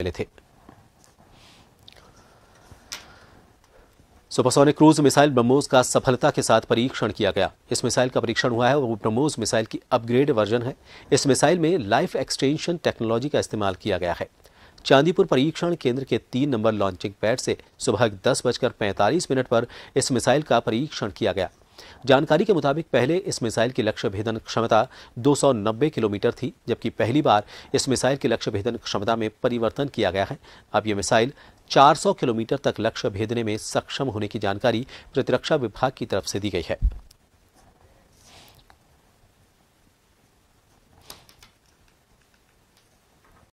मिले थे supersonic cruise missile BrahMos का सफलता के साथ परीक्षण किया गया इस मिसाइल का परीक्षण हुआ है वो ब्रह्मोस मिसाइल की अपग्रेड वर्जन है इस मिसाइल में लाइफ एक्सटेंशन टेक्नोलॉजी का इस्तेमाल किया गया है चांदीपुर परीक्षण केंद्र के तीन नंबर लॉन्चिंग पैड से सुबह दस बजकर पैंतालीस मिनट पर इस मिसाइल का परीक्षण किया गया जानकारी के मुताबिक पहले इस मिसाइल की लक्ष्य भेदन क्षमता 290 किलोमीटर थी जबकि पहली बार इस मिसाइल की लक्ष्य भेदन क्षमता में परिवर्तन किया गया है अब यह मिसाइल 400 किलोमीटर तक लक्ष्य भेदने में सक्षम होने की जानकारी प्रतिरक्षा विभाग की तरफ से दी गई है